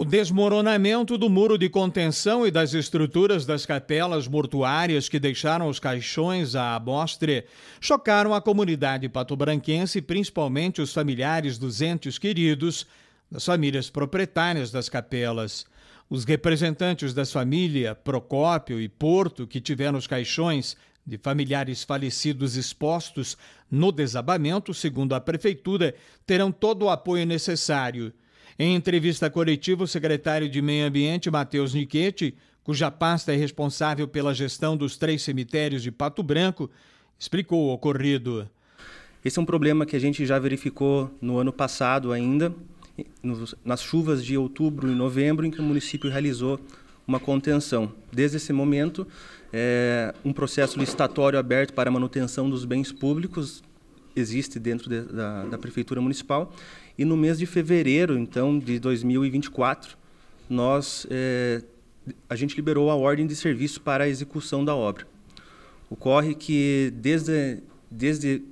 O desmoronamento do muro de contenção e das estruturas das capelas mortuárias que deixaram os caixões à amostra chocaram a comunidade patobranquense, principalmente os familiares dos entes queridos, das famílias proprietárias das capelas. Os representantes das famílias Procópio e Porto, que tiveram os caixões de familiares falecidos expostos no desabamento, segundo a prefeitura, terão todo o apoio necessário. Em entrevista coletiva, o secretário de Meio Ambiente, Matheus Niquete, cuja pasta é responsável pela gestão dos três cemitérios de Pato Branco, explicou o ocorrido. Esse é um problema que a gente já verificou no ano passado ainda, nas chuvas de outubro e novembro, em que o município realizou uma contenção. Desde esse momento, é, um processo licitatório aberto para manutenção dos bens públicos existe dentro de, da, da, Prefeitura Municipal. E no mês de fevereiro, então, de 2024, nós, é, a gente liberou a ordem de serviço para a execução da obra. Ocorre que desde, desde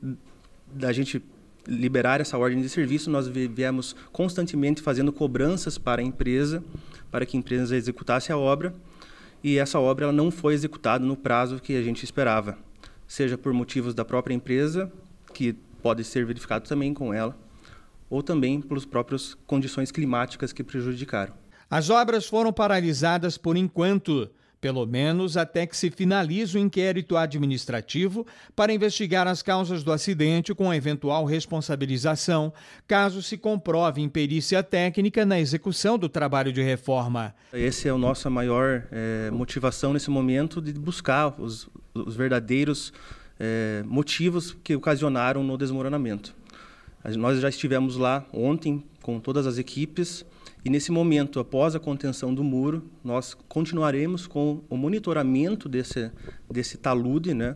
a gente liberar essa ordem de serviço, nós viemos constantemente fazendo cobranças para a empresa, para que a empresa executasse a obra, e essa obra ela não foi executada no prazo que a gente esperava, seja por motivos da própria empresa, que pode ser verificado também com ela, ou também pelas próprias condições climáticas que prejudicaram. As obras foram paralisadas por enquanto, pelo menos até que se finalize o inquérito administrativo para investigar as causas do acidente com eventual responsabilização, caso se comprove imperícia técnica na execução do trabalho de reforma. Essa é a nossa maior é, motivação nesse momento de buscar os, os verdadeiros é, motivos que ocasionaram no desmoronamento. Nós já estivemos lá ontem com todas as equipes e nesse momento, após a contenção do muro, nós continuaremos com o monitoramento desse, desse talude, né?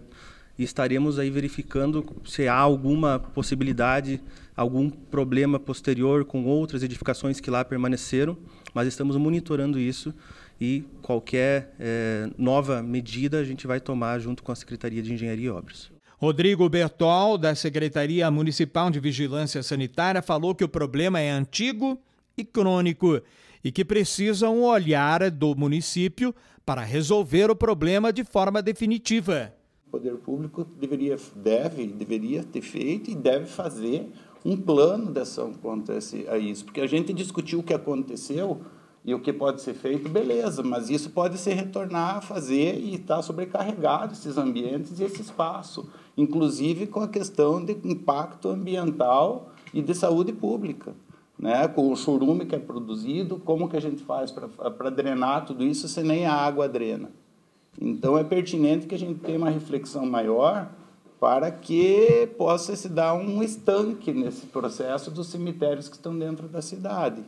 e estaremos aí verificando se há alguma possibilidade, algum problema posterior com outras edificações que lá permaneceram, mas estamos monitorando isso e qualquer é, nova medida a gente vai tomar junto com a Secretaria de Engenharia e Obras. Rodrigo Bertol, da Secretaria Municipal de Vigilância Sanitária, falou que o problema é antigo e crônico e que precisa um olhar do município para resolver o problema de forma definitiva poder público deveria, deve, deveria ter feito e deve fazer um plano de ação contra esse, a isso. Porque a gente discutiu o que aconteceu e o que pode ser feito, beleza, mas isso pode se retornar a fazer e está sobrecarregado esses ambientes e esse espaço, inclusive com a questão de impacto ambiental e de saúde pública. Né, com o chorume que é produzido, como que a gente faz para drenar tudo isso se nem a água drena? Então é pertinente que a gente tenha uma reflexão maior para que possa se dar um estanque nesse processo dos cemitérios que estão dentro da cidade.